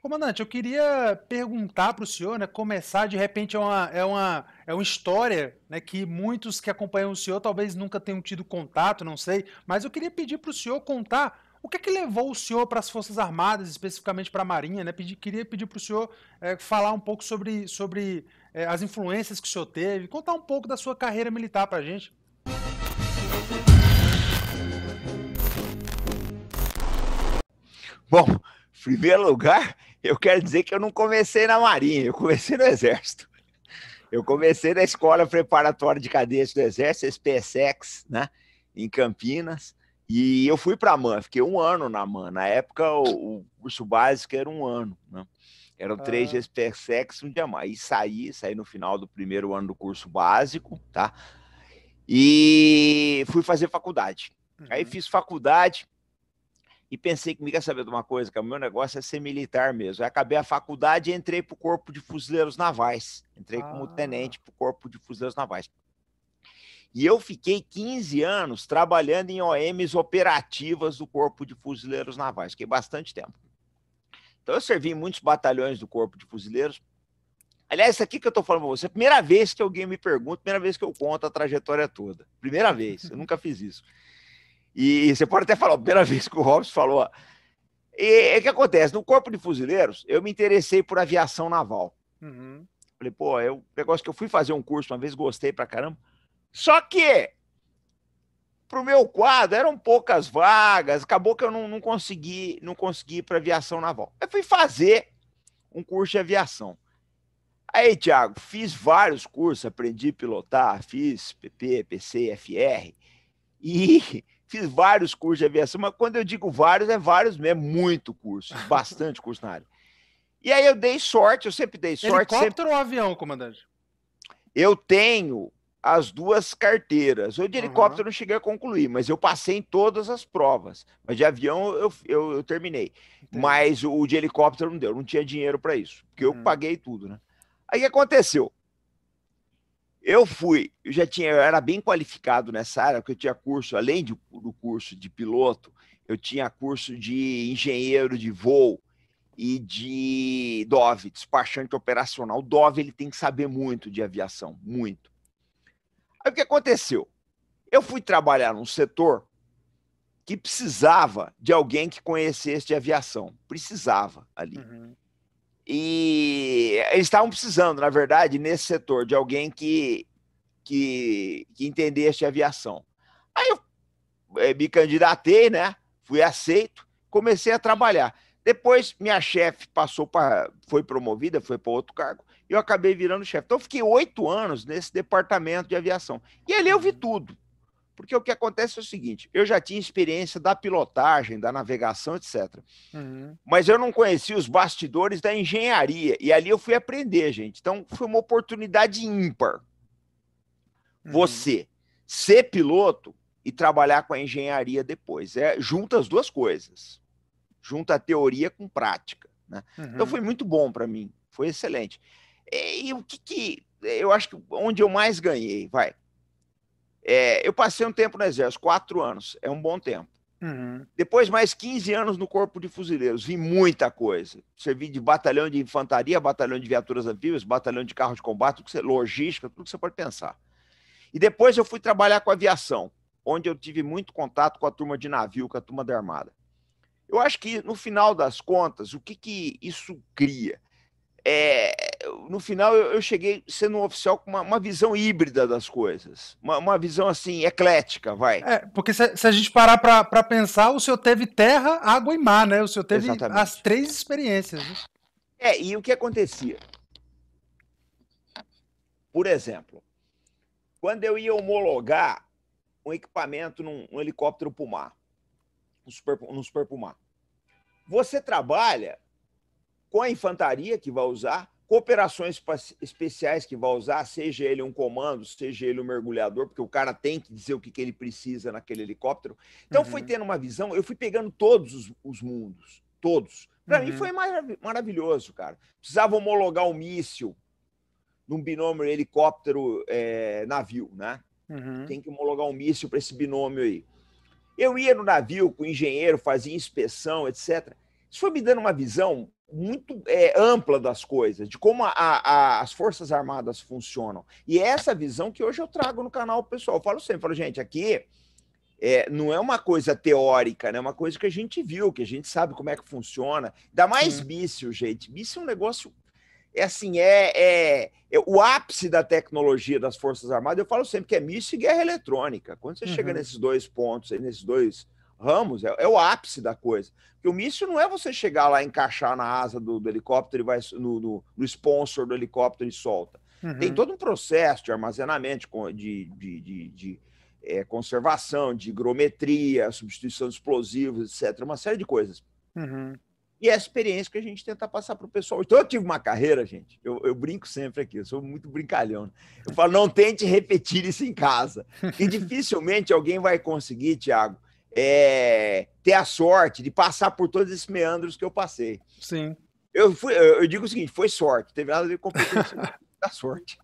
Comandante, eu queria perguntar para o senhor, né, começar de repente é uma, é uma, é uma história né, que muitos que acompanham o senhor talvez nunca tenham tido contato, não sei, mas eu queria pedir para o senhor contar o que é que levou o senhor para as Forças Armadas, especificamente para a Marinha? Né? Pedi, queria pedir para o senhor é, falar um pouco sobre, sobre é, as influências que o senhor teve, contar um pouco da sua carreira militar para a gente. Bom, em primeiro lugar, eu quero dizer que eu não comecei na Marinha, eu comecei no Exército. Eu comecei na Escola Preparatória de Cadetes do Exército, SPSEX, né, em Campinas, e eu fui para a MAN, fiquei um ano na MAN. Na época, o, curso básico era um ano, né? Eram três ah. dias SPSX um dia mais. E saí, saí no final do primeiro ano do curso básico, tá? E fui fazer faculdade. Uhum. Aí fiz faculdade, e pensei que me quer saber de uma coisa, que o meu negócio é ser militar mesmo. Eu acabei a faculdade e entrei para o Corpo de Fuzileiros Navais. Entrei ah. como tenente para o Corpo de Fuzileiros Navais. E eu fiquei 15 anos trabalhando em OMs operativas do Corpo de Fuzileiros Navais. Fiquei bastante tempo. Então, eu servi em muitos batalhões do Corpo de Fuzileiros. Aliás, isso aqui que eu estou falando para você, é primeira vez que alguém me pergunta, primeira vez que eu conto a trajetória toda. Primeira vez, eu nunca fiz isso. E você pode até falar, pela vez que o Robson falou. E o é que acontece? No Corpo de Fuzileiros, eu me interessei por aviação naval. Uhum. Falei, pô, é um negócio que eu fui fazer um curso uma vez, gostei pra caramba. Só que, pro meu quadro, eram poucas vagas, acabou que eu não, não consegui não consegui ir pra aviação naval. Eu fui fazer um curso de aviação. Aí, Thiago, fiz vários cursos, aprendi a pilotar, fiz PP, PC, FR, e fiz vários cursos de aviação, mas quando eu digo vários, é vários mesmo, muito curso, bastante curso na área. E aí eu dei sorte, eu sempre dei sorte. Helicóptero sempre... ou avião, comandante? Eu tenho as duas carteiras. Eu de helicóptero uhum. não cheguei a concluir, mas eu passei em todas as provas. Mas de avião eu, eu, eu terminei. Entendi. Mas o de helicóptero não deu, não tinha dinheiro para isso, porque eu uhum. paguei tudo, né? Aí aconteceu? Eu fui, eu já tinha, eu era bem qualificado nessa área, porque eu tinha curso, além de, do curso de piloto, eu tinha curso de engenheiro de voo e de dove, despachante operacional. O dove ele tem que saber muito de aviação, muito. Aí o que aconteceu? Eu fui trabalhar num setor que precisava de alguém que conhecesse de aviação, precisava ali. Uhum. E eles estavam precisando, na verdade, nesse setor, de alguém que, que, que entendesse aviação. Aí eu é, me candidatei, né? Fui aceito, comecei a trabalhar. Depois, minha chefe passou para. foi promovida, foi para outro cargo, e eu acabei virando chefe. Então, eu fiquei oito anos nesse departamento de aviação. E ali eu vi uhum. tudo. Porque o que acontece é o seguinte: eu já tinha experiência da pilotagem, da navegação, etc. Uhum. Mas eu não conhecia os bastidores da engenharia. E ali eu fui aprender, gente. Então foi uma oportunidade ímpar. Uhum. Você ser piloto e trabalhar com a engenharia depois. É, junta as duas coisas. Junta a teoria com prática. Né? Então, uhum. Então foi muito bom para mim. Foi excelente. E, e o que, que eu acho que onde eu mais ganhei, vai, é, eu passei um tempo no Exército, quatro anos, é um bom tempo. Uhum. Depois, mais 15 anos no Corpo de Fuzileiros, vi muita coisa. Servi de batalhão de infantaria, batalhão de viaturas anfíbias, batalhão de carro de combate, tudo você, logística, tudo que você pode pensar. E depois eu fui trabalhar com aviação, onde eu tive muito contato com a turma de navio, com a turma da Armada. Eu acho que, no final das contas, o que, que isso cria? é, no final eu, eu, cheguei sendo um oficial com uma, uma visão híbrida das coisas, uma, uma visão assim, eclética, vai. É, porque se, se, a gente parar para pensar, o senhor teve terra, água e mar, né? O senhor teve Exatamente. as três experiências. Né? É, e o que acontecia? Por exemplo, quando eu ia homologar um equipamento num um helicóptero Pumar, um super, num Super Pumar, você trabalha com a infantaria que vai usar, operações especiais que vai usar, seja ele um comando, seja ele um mergulhador, porque o cara tem que dizer o que, que ele precisa naquele helicóptero. Então, uhum. foi tendo uma visão, eu fui pegando todos os, os mundos, todos. Para uhum. mim foi marav maravilhoso, cara. Precisava homologar o um míssil num binômio helicóptero é, navio, né? Uhum. Tem que homologar um míssil para esse binômio aí. Eu ia no navio com o engenheiro, fazia inspeção, etc. Isso foi me dando uma visão muito é, ampla das coisas, de como a, a, as Forças Armadas funcionam. E é essa visão que hoje eu trago no canal pessoal. Eu falo sempre, falo, gente, aqui é, não é uma coisa teórica, né? É uma coisa que a gente viu, que a gente sabe como é que funciona. Dá mais hum. míssil, gente. Míssil é um negócio. É assim, é, é, é, o ápice da tecnologia das Forças Armadas. Eu falo sempre que é míssil e guerra eletrônica. Quando você uhum. chega nesses dois pontos, nesses dois ramos, é, é, o ápice da coisa. Porque o míssil não é você chegar lá, encaixar na asa do, do helicóptero e vai no, no, no, sponsor do helicóptero e solta. Uhum. Tem todo um processo de armazenamento, de, de, de, de é, conservação, de higrometria, substituição de explosivos, etc. Uma série de coisas. Uhum. E é a experiência que a gente tenta passar para o pessoal. Então, eu tive uma carreira, gente. Eu, eu brinco sempre aqui, eu sou muito brincalhão. Né? Eu falo, não tente repetir isso em casa. E dificilmente alguém vai conseguir, Tiago, é, ter a sorte de passar por todos esses meandros que eu passei. Sim. Eu, fui, eu digo o seguinte: foi sorte, teve nada a ver competência da sorte.